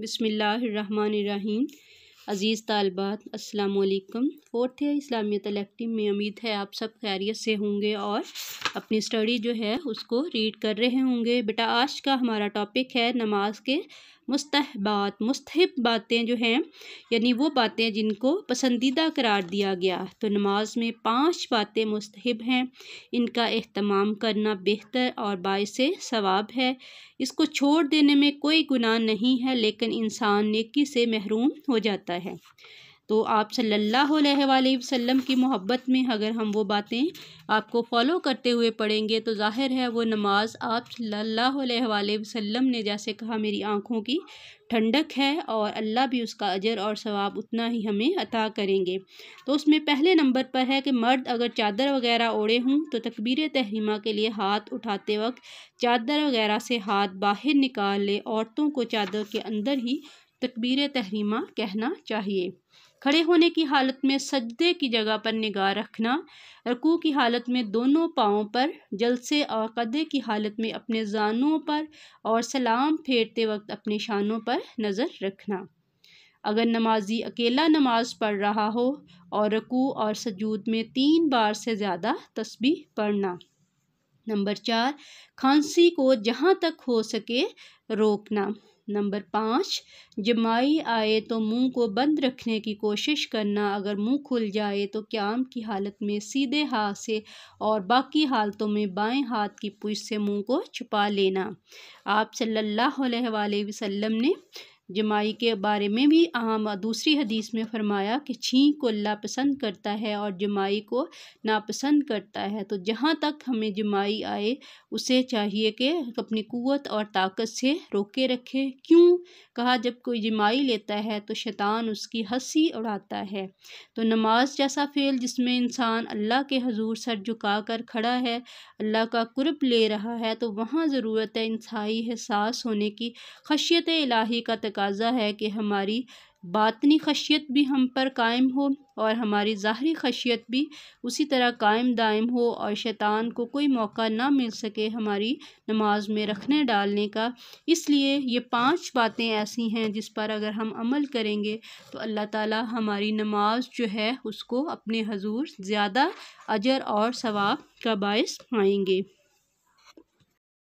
बसमीम अज़ीज़ तलबात असलकम फोर्थ है इस्लामियत इलेक्टिव में उम्मीद है आप सब खैरियत से होंगे और अपनी स्टडी जो है उसको रीड कर रहे होंगे बेटा आज का हमारा टॉपिक है नमाज के मुस्तबात मुस्तहब बातें जो हैं यानी वो बातें जिनको पसंदीदा करार दिया गया तो नमाज में पांच बातें मुस्तब हैं इनका अहतमाम करना बेहतर और बायस सवाब है इसको छोड़ देने में कोई गुनाह नहीं है लेकिन इंसान नेकी से महरूम हो जाता है तो आप सल्लल्लाहु अलैहि वसल्लम की मोहब्बत में अगर हम वो बातें आपको फॉलो करते हुए पढ़ेंगे तो जाहिर है वो नमाज़ आप सल्लल्लाहु अलैहि वसल्लम ने जैसे कहा मेरी आँखों की ठंडक है और अल्लाह भी उसका अजर और सवाब उतना ही हमें अता करेंगे तो उसमें पहले नंबर पर है कि मर्द अगर चादर वगैरह ओढ़े हों तो तकबीर तहरीमा के लिए हाथ उठाते वक्त चादर वगैरह से हाथ बाहर निकाल ले औरतों को चादर के अंदर ही तकबीर तहरीमा कहना चाहिए खड़े होने की हालत में सजदे की जगह पर निगाह रखना रकू की हालत में दोनों पाँव पर जलसे और कदे की हालत में अपने जानों पर और सलाम फेरते वक्त अपने शानों पर नज़र रखना अगर नमाजी अकेला नमाज पढ़ रहा हो और रकू और सजूद में तीन बार से ज़्यादा तस्बी पढ़ना नंबर चार खांसी को जहाँ तक हो सके रोकना नंबर पाँच जब माई आए तो मुंह को बंद रखने की कोशिश करना अगर मुंह खुल जाए तो क्याम की हालत में सीधे हाथ से और बाकी हालतों में बाएं हाथ की पूछ से मुंह को छुपा लेना आप सल्लल्लाहु अलैहि वसल्लम ने जमाई के बारे में भी आम दूसरी हदीस में फरमाया कि छींक को अल्लाह पसंद करता है और जमाई को नापसंद करता है तो जहाँ तक हमें जमाई आए उसे चाहिए कि अपनी क़वत और ताकत से रोके रखे क्यों कहा जब कोई जमाई लेता है तो शैतान उसकी हंसी उड़ाता है तो नमाज जैसा फेल जिसमें इंसान अल्लाह के हजूर सर झुका कर खड़ा है अल्लाह का कुर्ब ले रहा है तो वहाँ ज़रूरत है इंसाई एहसास होने की खशियत इलाही का तक तकाजा है कि हमारी बातनी खशियत भी हम पर कायम हो और हमारी ज़ाहरी खशियत भी उसी तरह कायम दायम हो और शैतान को कोई मौका ना मिल सके हमारी नमाज में रखने डालने का इसलिए ये पांच बातें ऐसी हैं जिस पर अगर हम अमल करेंगे तो अल्लाह ताला हमारी नमाज जो है उसको अपने हजूर ज़्यादा अजर और सवाब का बायस पाएंगे